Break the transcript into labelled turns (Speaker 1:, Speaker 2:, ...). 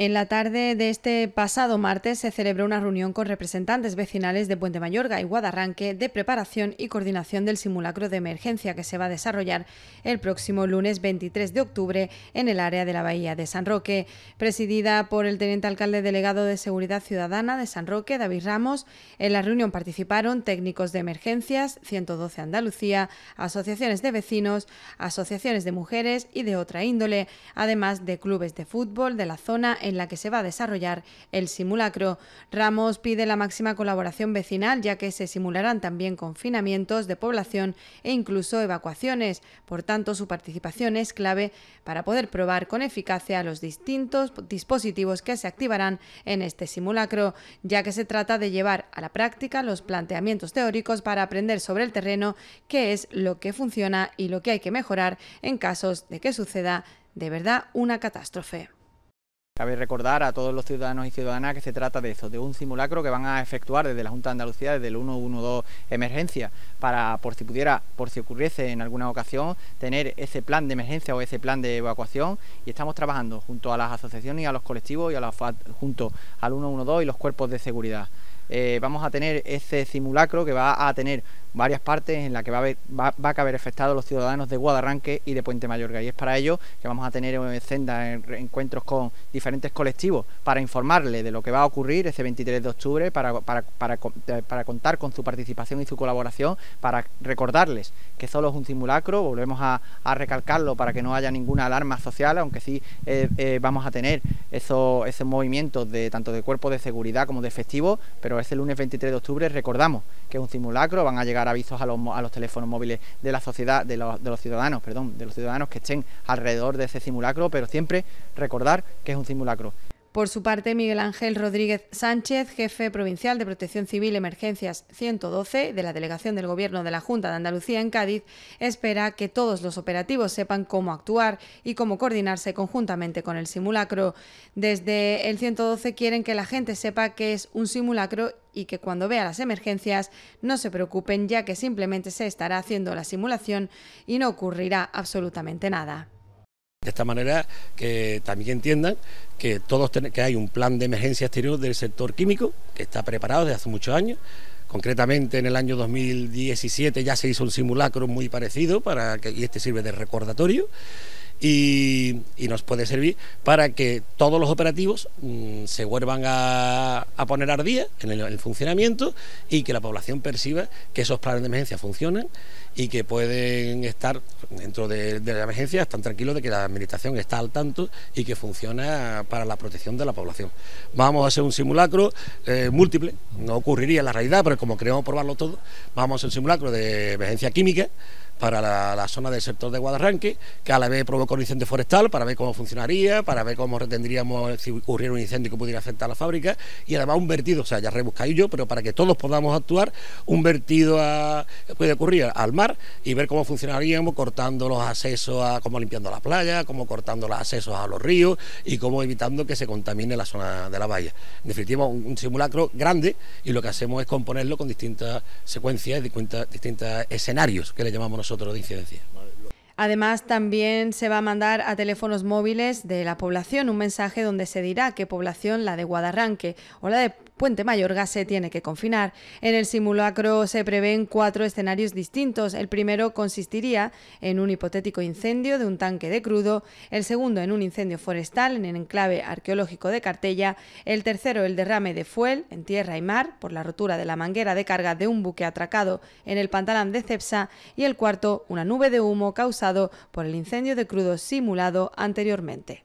Speaker 1: En la tarde de este pasado martes se celebró una reunión con representantes vecinales de Puente Mayorga y Guadarranque de preparación y coordinación del simulacro de emergencia que se va a desarrollar el próximo lunes 23 de octubre en el área de la Bahía de San Roque. Presidida por el teniente alcalde delegado de Seguridad Ciudadana de San Roque, David Ramos, en la reunión participaron técnicos de emergencias, 112 Andalucía, asociaciones de vecinos, asociaciones de mujeres y de otra índole, además de clubes de fútbol de la zona en en la que se va a desarrollar el simulacro. Ramos pide la máxima colaboración vecinal, ya que se simularán también confinamientos de población e incluso evacuaciones. Por tanto, su participación es clave para poder probar con eficacia los distintos dispositivos que se activarán en este simulacro, ya que se trata de llevar a la práctica los planteamientos teóricos para aprender sobre el terreno qué es lo que funciona y lo que hay que mejorar en casos de que suceda de verdad una catástrofe.
Speaker 2: Cabe recordar a todos los ciudadanos y ciudadanas que se trata de eso, de un simulacro que van a efectuar desde la Junta de Andalucía, desde el 112 emergencia, para por si pudiera, por si ocurriese en alguna ocasión, tener ese plan de emergencia o ese plan de evacuación y estamos trabajando junto a las asociaciones y a los colectivos y a la, junto al 112 y los cuerpos de seguridad. Eh, vamos a tener ese simulacro que va a tener varias partes en las que va a, haber, va, a los ciudadanos de Guadarranque y de Puente Mayorga. Y es para ello que vamos a tener en eh, senda eh, encuentros con diferentes colectivos para informarles de lo que va a ocurrir ese 23 de octubre, para, eh, para, contar con su participación y su colaboración, para recordarles que solo es un simulacro, volvemos a, recalcarlo para que no haya ninguna alarma social, aunque sí vamos a tener esos, esos movimientos de tanto de cuerpo de seguridad como de efectivo, pero ese lunes 23 de octubre recordamos que es un simulacro, van a llegar avisos a los, teléfonos móviles de la sociedad, de de los ciudadanos, perdón, de los ciudadanos que estén alrededor de ese simulacro, pero siempre recordar que es un simulacro.
Speaker 1: Por su parte, Miguel Ángel Rodríguez Sánchez, jefe provincial de Protección Civil Emergencias 112 de la Delegación del Gobierno de la Junta de Andalucía en Cádiz, espera que todos los operativos sepan cómo actuar y cómo coordinarse conjuntamente con el simulacro. Desde el 112 quieren que la gente sepa que es un simulacro y que cuando vea las emergencias no se preocupen ya que simplemente se estará haciendo la simulación y no ocurrirá absolutamente nada.
Speaker 3: De esta manera que también entiendan que todos que hay un plan de emergencia exterior del sector químico que está preparado desde hace muchos años. Concretamente en el año 2017 ya se hizo un simulacro muy parecido para que y este sirve de recordatorio y, nos puede servir para que todos los operativos mm, se vuelvan a, poner al día en el, funcionamiento y que la población perciba que esos planes de emergencia funcionan y que pueden estar dentro de, la emergencia, están tranquilos de que la administración está al tanto y que funciona para la protección de la población. Vamos a hacer un simulacro eh, múltiple, no ocurriría en la realidad, pero como queremos probarlo todo, vamos a hacer un simulacro de emergencia química para la, zona del sector de Guadarranque, que a la vez provocó un incendio forestal para ver cómo funcionaría, para ver cómo retendríamos si ocurriera un incendio que pudiera afectar a la fábrica y además un vertido, o sea, ya yo... pero para que todos podamos actuar, un vertido puede ocurrir al mar y ver cómo funcionaríamos cortando los accesos, a, como limpiando las playas, como cortando los accesos a los ríos y cómo evitando que se contamine la zona de la bahía... En definitiva, un, simulacro grande y lo que hacemos es componerlo con distintas secuencias, distintas, distintos escenarios que le llamamos nosotros.
Speaker 1: Además, también se va a mandar a teléfonos móviles de la población un mensaje donde se dirá qué población, la de Guadarranque o la de Puente Mayorga se tiene que confinar. En el simulacro se prevén cuatro escenarios distintos. El primero consistiría en un hipotético incendio de un tanque de crudo, el segundo en un incendio forestal en el enclave arqueológico de Cartella, el tercero el derrame de fuel en tierra y mar por la rotura de la manguera de carga de un buque atracado en el pantalán de Cepsa y el cuarto una nube de humo causado por el incendio de crudo simulado anteriormente.